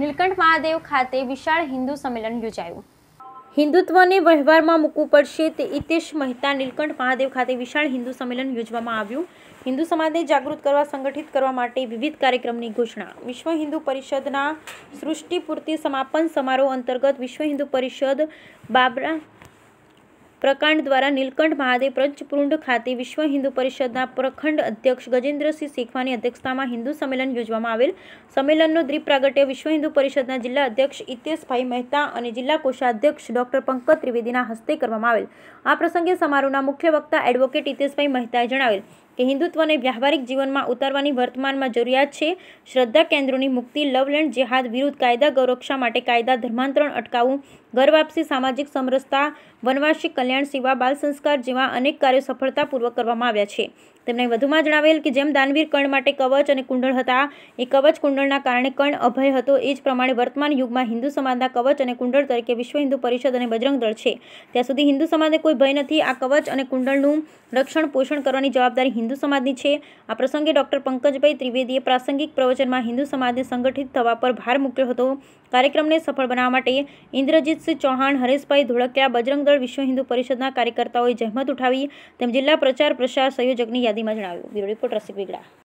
નીલકંઠ મહાદેવ ખાતે વિશાળ હિન્દુ સંમેલન યોજાયું હિન્દુત્વને વ્યવહારમાં મૂકવું પડશે તે હિતેશ મહેતા નીલકંઠ મહાદેવ ખાતે વિશાળ હિન્દુ સંમેલન યોજવામાં આવ્યું હિન્દુ સમાજને જાગૃત કરવા સંગઠિત કરવા માટે વિવિધ કાર્યક્રમની ઘોષણા વિશ્વ હિન્દુ પરિષદના સૃષ્ટિપૂર્તિ સમાપન સમારોહ અંતર્ગત વિશ્વ હિન્દુ પરિષદ બાબરા પ્રકાંડ દ્વારા નીલકંઠ મહાદેવ પંચપુંડ ખાતે વિશ્વ હિન્દુ પરિષદના પ્રખંડ અધ્યક્ષ ગજેન્દ્રસિંહ શીખવાની અધ્યક્ષતામાં હિન્દુ સંમેલન યોજવામાં આવેલ સંમેલનનો દ્વીપ પ્રાગટ્ય વિશ્વ હિન્દુ પરિષદના જિલ્લા અધ્યક્ષ ઇતેશભાઈ મહેતા અને જિલ્લા કોષાધ્યક્ષ ડોક્ટર પંકજ ત્રિવેદીના હસ્તે કરવામાં આવેલ આ પ્રસંગે સમારોહના મુખ્ય વક્તા એડવોકેટ ઇતેશભાઈ મહેતાએ જણાવેલ કે હિન્દુત્વને વ્યાવહારિક જીવનમાં ઉતારવાની વર્તમાનમાં જરૂરિયાત છે શ્રદ્ધા કેન્દ્રોની મુક્તિ લવલેન્ડ જેહાદ વિરુદ્ધ કાયદા ગૌરક્ષા માટે કાયદા ધર્માંતરણ અટકાવવું ઘર વાપસી સામાજિક સમરસતા વનવાસી કલ્યાણ સેવા બાલ સંસ્કાર જેવા અનેક કાર્યો સફળતાપૂર્વક કરવામાં આવ્યા છે તેમણે વધુમાં જણાવેલ કે જેમ દાનવીર કર્ણ માટે કવચ અને કુંડળ હતા એ કવચ કુંડળના કારણે કર્ણ અભય હતો એ જ પ્રમાણે વર્તમાન યુગમાં હિન્દુ સમાજના કવચ અને કુંડળ તરીકે વિશ્વ હિન્દુ પરિષદ અને બજરંગ દળ છે ત્યાં સુધી હિન્દુ સમાજને કોઈ ભય નથી આ કવચ અને કુંડળનું રક્ષણ પોષણ કરવાની જવાબદારી હિન્દુ હિન્દુ સમાજની છે આ પ્રસંગે ડૉક્ટર પંકજભાઈ ત્રિવેદીએ પ્રાસંગિક પ્રવચનમાં હિન્દુ સમાજને સંગઠિત થવા પર ભાર મૂક્યો હતો કાર્યક્રમને સફળ બનાવવા માટે ઇન્દ્રજીતસિંહ ચૌહાણ હરેશભાઈ ધોળકિયા બજરંગ વિશ્વ હિન્દુ પરિષદના કાર્યકર્તાઓએ જહેમત ઉઠાવી તેમ જિલ્લા પ્રચાર પ્રસાર સંયોજકની યાદીમાં જણાવ્યું બ્યુરો રિપોર્ટ રસિક વેગડા